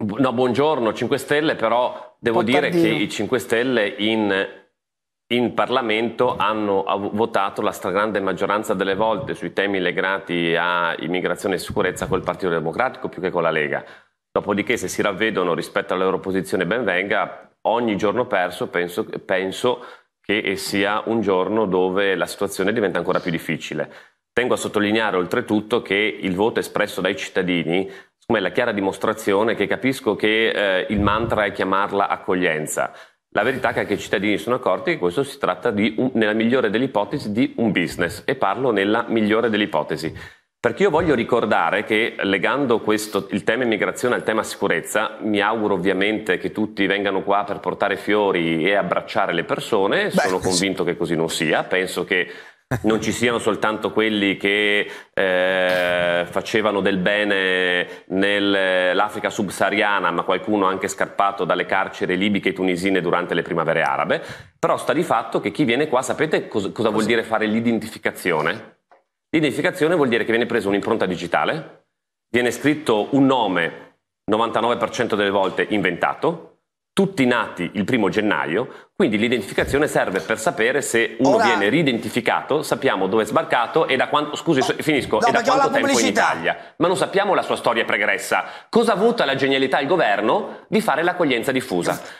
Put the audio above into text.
No, buongiorno 5 Stelle, però devo dire che i 5 Stelle in, in, Parlamento hanno votato la stragrande maggioranza delle volte sui temi legati a immigrazione e sicurezza col Partito Democratico più che con la Lega. Dopodiché se si ravvedono rispetto alla loro posizione ben venga, ogni giorno perso penso, penso che sia un giorno dove la situazione diventa ancora più difficile. Tengo a sottolineare oltretutto che il voto espresso dai cittadini come la chiara dimostrazione che capisco che eh, il mantra è chiamarla accoglienza. La verità è che anche i cittadini sono accorti che questo si tratta un, nella migliore delle ipotesi di un business e parlo nella migliore delle ipotesi. Perché io voglio ricordare che legando questo, il tema immigrazione al tema sicurezza, mi auguro ovviamente che tutti vengano qua per portare fiori e abbracciare le persone, Beh, sono convinto che così non sia, penso che non ci siano soltanto quelli che eh, facevano del bene nell'Africa subsahariana, ma qualcuno anche scappato dalle carceri libiche e tunisine durante le primavere arabe, però sta di fatto che chi viene qua, sapete cosa, cosa vuol dire fare l'identificazione? L'identificazione vuol dire che viene presa un'impronta digitale, viene scritto un nome 99% delle volte inventato, tutti nati il primo gennaio, quindi l'identificazione serve per sapere se uno Ora, viene ridentificato, sappiamo dove è sbarcato e da quanto, scusi, oh, finisco, no, e da quanto tempo pubblicità. in Italia, ma non sappiamo la sua storia pregressa. Cosa ha avuto la genialità il governo di fare l'accoglienza diffusa?